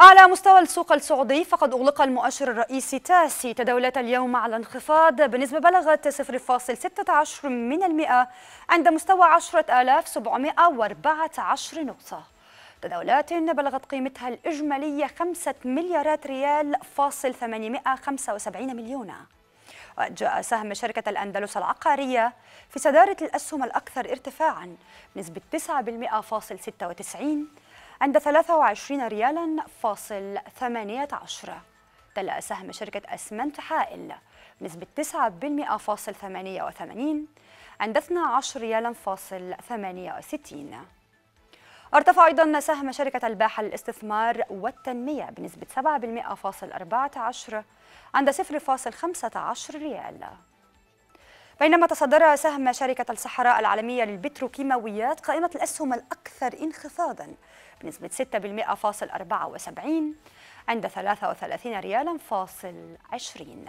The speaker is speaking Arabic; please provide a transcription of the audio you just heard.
على مستوى السوق السعودي فقد أغلق المؤشر الرئيسي تاسي تداولات اليوم على انخفاض بنسبة بلغت 0.16 من المئة عند مستوى 10714 نقطة تداولات بلغت قيمتها الإجمالية 5 مليارات ريال فاصل 875 مليون وجاء سهم شركة الأندلس العقارية في صدارة الأسهم الأكثر ارتفاعا بنسبة 9.96 عند 23 ريالا فاصل 18 تلا سهم شركة أسمنت حائل بنسبة 9% فاصل 88 عند 12 ريالا فاصل 68 ارتفع أيضا سهم شركة الباحة للاستثمار والتنمية بنسبة 7% فاصل 14 عند 0.15 ريال بينما تصدر سهم شركة الصحراء العالمية للبتروكيماويات قائمة الأسهم الأكثر انخفاضا بنسبة 6.74 عند 33 ريالا فاصل 20